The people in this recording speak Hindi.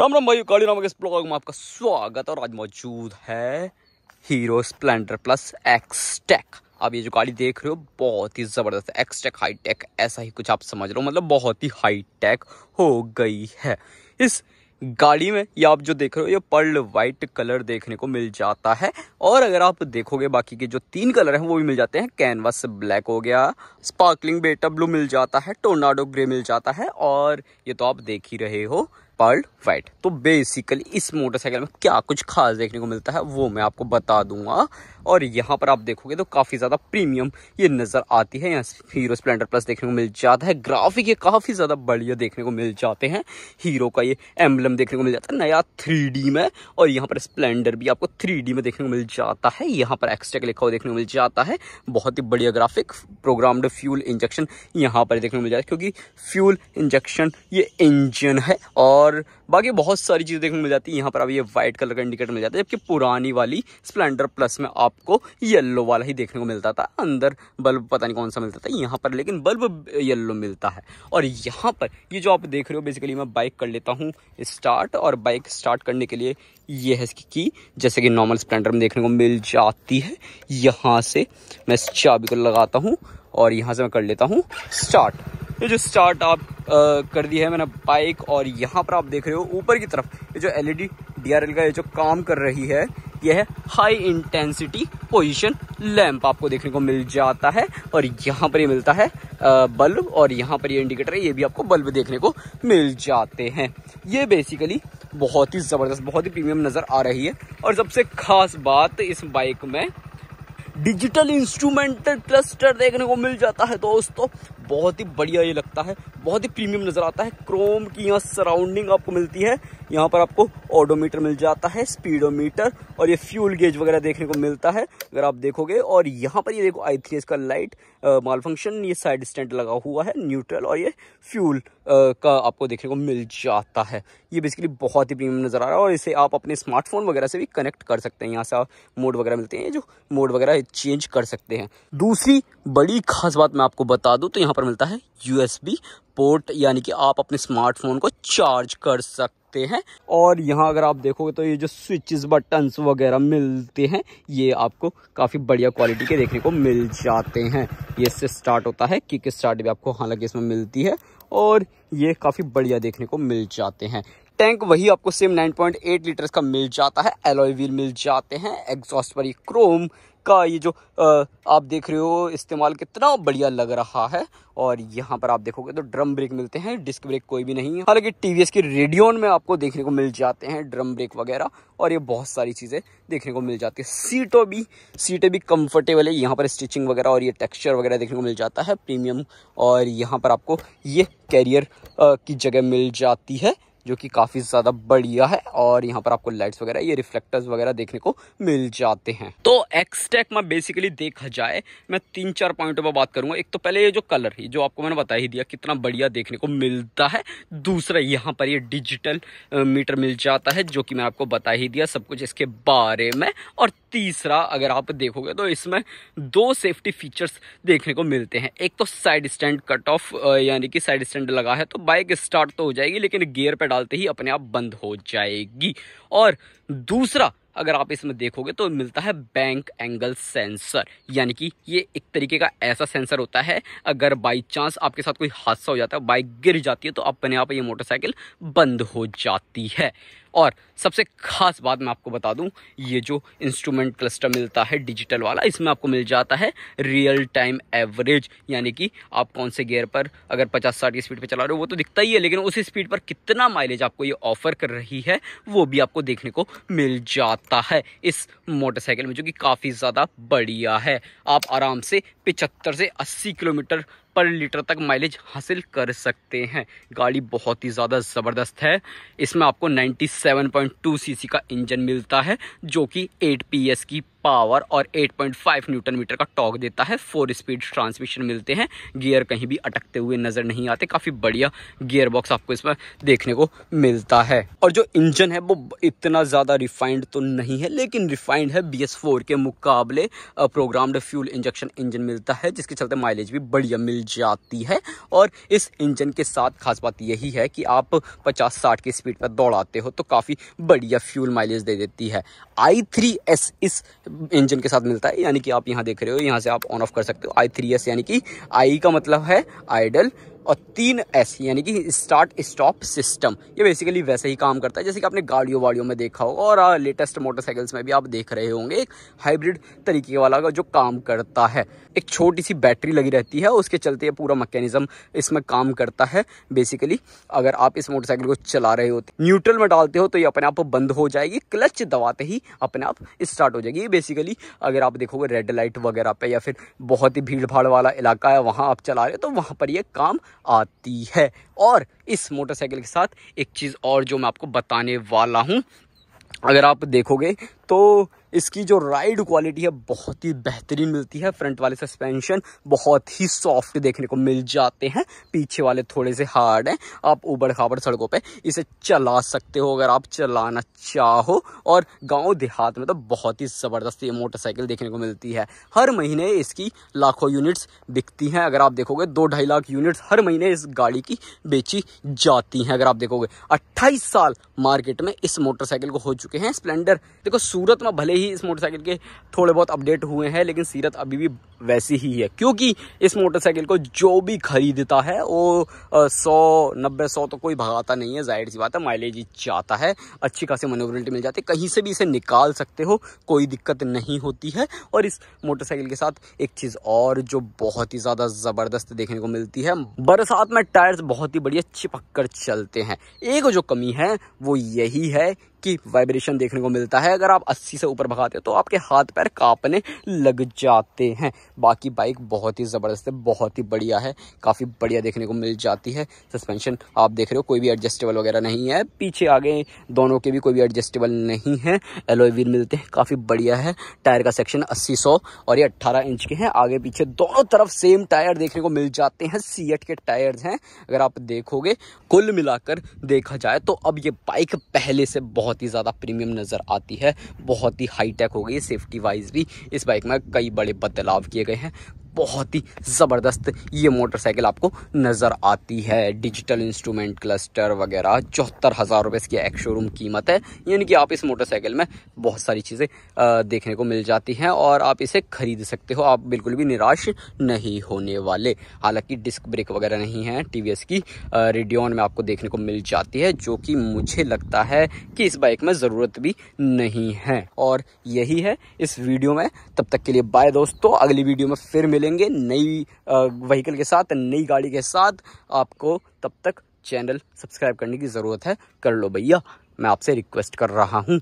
राम राम भाई काली राम के इस ब्लॉग में आपका स्वागत और आज मौजूद है हीरो स्प्लेंडर प्लस एक्सटेक आप ये जो गाड़ी देख रहे हो बहुत ही ज़बरदस्त एक्सटेक हाई टेक ऐसा ही कुछ आप समझ रहे हो मतलब बहुत ही हाई टेक हो गई है इस गाड़ी में ये आप जो देख रहे हो ये पर्ल वाइट कलर देखने को मिल जाता है और अगर आप देखोगे बाकी के जो तीन कलर हैं वो भी मिल जाते हैं कैनवास ब्लैक हो गया स्पार्कलिंग बेटा ब्लू मिल जाता है टोनाडो ग्रे मिल जाता है और ये तो आप देख ही रहे हो पर्ल वाइट तो बेसिकली इस मोटरसाइकिल में क्या कुछ खास देखने को मिलता है वो मैं आपको बता दूंगा और यहाँ पर आप देखोगे तो काफ़ी ज़्यादा प्रीमियम ये नज़र आती है यहाँ हीरो स्प्लेंडर प्लस देखने को मिल जाता है ग्राफिक ये काफ़ी ज़्यादा बढ़िया देखने को मिल जाते हैं हीरो का ये एम्बलम देखने को मिल जाता है नया थ्री में और यहाँ पर स्प्लेंडर भी आपको थ्री में देखने को मिल जाता है यहाँ पर एक्सटेक लिखा हुआ देखने को मिल जाता है बहुत ही बढ़िया ग्राफिक प्रोग्रामड फ्यूल इंजेक्शन यहाँ पर देखने को मिल जाता है क्योंकि फ्यूल इंजेक्शन ये इंजन है और और बाकी बहुत सारी चीज़ें देखने को मिल जाती है यहाँ पर अब ये वाइट कलर का इंडिकेटर मिल जाता है जबकि पुरानी वाली स्प्लेंडर प्लस में आपको येल्लो वाला ही देखने को मिलता था अंदर बल्ब पता नहीं कौन सा मिलता था यहाँ पर लेकिन बल्ब येल्लो मिलता है और यहाँ पर ये जो आप देख रहे हो बेसिकली मैं बाइक कर लेता हूँ स्टार्ट और बाइक स्टार्ट करने के लिए ये है इसकी की जैसे कि नॉर्मल स्प्लेंडर में देखने को मिल जाती है यहाँ से मैं चाबी को लगाता हूँ और यहाँ से मैं कर लेता हूँ स्टार्ट ये जो स्टार्ट आप कर दी है मैंने बाइक और यहाँ पर आप देख रहे हो ऊपर की तरफ ये जो एल ई e का ये जो काम कर रही है यह है हाई इंटेंसिटी पोजीशन लैंप आपको देखने को मिल जाता है और यहाँ पर ये मिलता है बल्ब और यहाँ पर ये इंडिकेटर है ये भी आपको बल्ब देखने को मिल जाते हैं ये बेसिकली बहुत ही ज़बरदस्त बहुत ही प्रीमियम नज़र आ रही है और सबसे खास बात इस बाइक में डिजिटल इंस्ट्रूमेंटल क्लस्टर देखने को मिल जाता है दोस्तों बहुत ही बढ़िया ये लगता है बहुत ही प्रीमियम नज़र आता है क्रोम की यहाँ सराउंडिंग आपको मिलती है यहाँ पर आपको ऑडोमीटर मिल जाता है स्पीडोमीटर और ये फ्यूल गेज वगैरह देखने को मिलता है अगर आप देखोगे और यहाँ पर ये देखो आई थ्री का लाइट माल फंक्शन ये साइड स्टैंड लगा हुआ है न्यूट्रल और ये फ्यूल का आपको देखने को मिल जाता है ये बेसिकली बहुत ही प्रीमियम नज़र आ रहा है और इसे आप अपने स्मार्टफोन वगैरह से भी कनेक्ट कर सकते हैं यहाँ से आप मोड वगैरह मिलते हैं जो मोड वगैरह चेंज कर सकते हैं दूसरी बड़ी खास बात मैं आपको बता दूँ तो यहाँ यहाँ पर मिलता है यूएसबी पोर्ट यानी कि आप अपने स्मार्टफोन को चार्ज कर सकते हैं और यहाँ अगर आप देखोगे तो ये जो स्विचेस बटन्स वगैरह मिलते हैं ये आपको काफ़ी बढ़िया क्वालिटी के देखने को मिल जाते हैं ये इससे स्टार्ट होता है किक स्टार्ट भी आपको हालांकि इसमें मिलती है और ये काफ़ी बढ़िया देखने को मिल जाते हैं टैंक वही आपको सेम 9.8 लीटर का मिल जाता है एलॉय व्हील मिल जाते हैं एग्जॉस्ट पर ये क्रोम का ये जो आप देख रहे हो इस्तेमाल कितना बढ़िया लग रहा है और यहाँ पर आप देखोगे तो ड्रम ब्रेक मिलते हैं डिस्क ब्रेक कोई भी नहीं है हालांकि टीवीएस के रेडियोन में आपको देखने को मिल जाते हैं ड्रम ब्रेक वगैरह और ये बहुत सारी चीज़ें देखने को मिल जाती है सीटों भी सीटें भी कंफर्टेबल है यहाँ पर स्टिचिंग वगैरह और ये टेक्सचर वगैरह देखने को मिल जाता है प्रीमियम और यहाँ पर आपको ये कैरियर की जगह मिल जाती है जो कि काफ़ी ज़्यादा बढ़िया है और यहाँ पर आपको लाइट्स वगैरह ये रिफ्लेक्टर्स वगैरह देखने को मिल जाते हैं तो एक्सटेक में बेसिकली देखा जाए मैं तीन चार पॉइंटों पर बात करूंगा एक तो पहले ये जो कलर ही जो आपको मैंने बता ही दिया कितना बढ़िया देखने को मिलता है दूसरा यहाँ पर ये डिजिटल मीटर मिल जाता है जो कि मैं आपको बता ही दिया सब कुछ इसके बारे में और तीसरा अगर आप देखोगे तो इसमें दो सेफ्टी फीचर्स देखने को मिलते हैं एक तो साइड स्टैंड कट ऑफ यानी कि साइड स्टैंड लगा है तो बाइक स्टार्ट तो हो जाएगी लेकिन गियर पर डालते ही अपने आप बंद हो जाएगी और दूसरा अगर आप इसमें देखोगे तो मिलता है बैंक एंगल सेंसर यानी कि ये एक तरीके का ऐसा सेंसर होता है अगर बाई चांस आपके साथ कोई हादसा हो जाता है बाइक गिर जाती है तो अपने आप ये मोटरसाइकिल बंद हो जाती है और सबसे खास बात मैं आपको बता दूं ये जो इंस्ट्रूमेंट क्लस्टर मिलता है डिजिटल वाला इसमें आपको मिल जाता है रियल टाइम एवरेज यानी कि आप कौन से गियर पर अगर पचास साठ की स्पीड पर चला रहे हो वो तो दिखता ही है लेकिन उस स्पीड पर कितना माइलेज आपको ये ऑफर कर रही है वो भी आपको देखने को मिल जाता है इस मोटरसाइकिल में जो कि काफ़ी ज़्यादा बढ़िया है आप आराम से पिचहत्तर से अस्सी किलोमीटर पर लीटर तक माइलेज हासिल कर सकते हैं गाड़ी बहुत ही ज़्यादा ज़बरदस्त है इसमें आपको 97.2 सीसी का इंजन मिलता है जो कि 8 पीएस की पावर और 8.5 न्यूटन मीटर का टॉक देता है फोर स्पीड ट्रांसमिशन मिलते हैं गियर कहीं भी अटकते हुए नज़र नहीं आते काफ़ी बढ़िया गियर बॉक्स आपको इसमें देखने को मिलता है और जो इंजन है वो इतना ज़्यादा रिफाइंड तो नहीं है लेकिन रिफाइंड है बी के मुकाबले प्रोग्राम्ड फ्यूल इंजेक्शन इंजन मिलता है जिसके चलते माइलेज भी बढ़िया मिल जाती है और इस इंजन के साथ खास बात यही है कि आप पचास साठ की स्पीड पर दौड़ाते हो तो काफ़ी बढ़िया फ्यूल माइलेज दे देती है आई थ्री एस इस इंजन के साथ मिलता है यानी कि आप यहाँ देख रहे हो यहाँ से आप ऑन ऑफ कर सकते हो आई थ्री एस यानी कि आई का मतलब है आइडल और तीन एस यानी कि स्टार्ट स्टॉप सिस्टम ये बेसिकली वैसे ही काम करता है जैसे कि आपने गाड़ियों वाड़ियों में देखा होगा और लेटेस्ट मोटरसाइकिल्स में भी आप देख रहे होंगे एक हाइब्रिड तरीके वाला का जो काम करता है एक छोटी सी बैटरी लगी रहती है उसके चलते पूरा मैकेनिज्म इसमें काम करता है बेसिकली अगर आप इस मोटरसाइकिल को चला रहे हो न्यूट्रल तो में डालते हो तो ये अपने आप बंद हो जाएगी क्लच दबाते ही अपने आप स्टार्ट हो जाएगी ये बेसिकली अगर आप देखोगे रेड लाइट वगैरह पे या फिर बहुत ही भीड़ भाड़ वाला इलाका है वहाँ आप चला रहे हो तो वहाँ पर यह काम आती है और इस मोटरसाइकिल के साथ एक चीज़ और जो मैं आपको बताने वाला हूँ अगर आप देखोगे तो इसकी जो राइड क्वालिटी है बहुत ही बेहतरीन मिलती है फ्रंट वाले सस्पेंशन बहुत ही सॉफ्ट देखने को मिल जाते हैं पीछे वाले थोड़े से हार्ड हैं आप उबड़ खाबड़ सड़कों पर इसे चला सकते हो अगर आप चलाना चाहो और गाँव देहात में तो बहुत ही ज़बरदस्त ये मोटरसाइकिल देखने को मिलती है हर महीने इसकी लाखों यूनिट्स बिकती हैं अगर आप देखोगे दो ढाई लाख यूनिट्स हर महीने इस गाड़ी की बेची जाती हैं अगर आप देखोगे अट्ठाईस साल मार्केट में इस मोटरसाइकिल को हो चुके हैं स्प्लेंडर देखो सूरत में भले ही ही इस मोटरसाइकिल के थोड़े बहुत अपडेट हुए हैं लेकिन सीरत अभी भी वैसी ही है क्योंकि इस मोटरसाइकिल को जो भी खरीदता है वो सौ नब्बे सौ तो कोई भगाता नहीं है जाहिर सी बात है माइलेज ही चाहता है अच्छी खासी मनोवरिटी मिल जाती है कहीं से भी इसे निकाल सकते हो कोई दिक्कत नहीं होती है और इस मोटरसाइकिल के साथ एक चीज़ और जो बहुत ही ज़्यादा ज़बरदस्त देखने को मिलती है बरसात में टायर्स बहुत ही बढ़िया चिपक कर चलते हैं एक जो कमी है वो यही है कि वाइब्रेशन देखने को मिलता है अगर आप 80 से ऊपर भगाते हो तो आपके हाथ पैर कांपने लग जाते हैं बाकी बाइक बहुत ही ज़बरदस्त है बहुत ही बढ़िया है काफ़ी बढ़िया देखने को मिल जाती है सस्पेंशन आप देख रहे हो कोई भी एडजस्टेबल वगैरह नहीं है पीछे आगे दोनों के भी कोई भी एडजस्टेबल नहीं है एलोवीर व्हील मिलते हैं काफ़ी बढ़िया है टायर का सेक्शन अस्सी सौ और ये अट्ठारह इंच के हैं आगे पीछे दोनों तरफ सेम टायर देखने को मिल जाते हैं सी के टायर्स हैं अगर आप देखोगे कुल मिलाकर देखा जाए तो अब ये बाइक पहले से बहुत ही ज़्यादा प्रीमियम नज़र आती है बहुत ही हाईटेक हो गई सेफ्टी वाइज भी इस बाइक में कई बड़े बदलाव किए गए हैं बहुत ही ज़बरदस्त ये मोटरसाइकिल आपको नज़र आती है डिजिटल इंस्ट्रूमेंट क्लस्टर वगैरह चौहत्तर हज़ार रुपये इसकी एक शोरूम कीमत है यानी कि आप इस मोटरसाइकिल में बहुत सारी चीज़ें देखने को मिल जाती हैं और आप इसे ख़रीद सकते हो आप बिल्कुल भी निराश नहीं होने वाले हालांकि डिस्क ब्रेक वगैरह नहीं है टी की रेडियोन में आपको देखने को मिल जाती है जो कि मुझे लगता है कि इस बाइक में ज़रूरत भी नहीं है और यही है इस वीडियो में तब तक के लिए बाय दोस्तों अगली वीडियो में फिर मिले मिलेंगे नई व्हीकल के साथ नई गाड़ी के साथ आपको तब तक चैनल सब्सक्राइब करने की ज़रूरत है कर लो भैया मैं आपसे रिक्वेस्ट कर रहा हूँ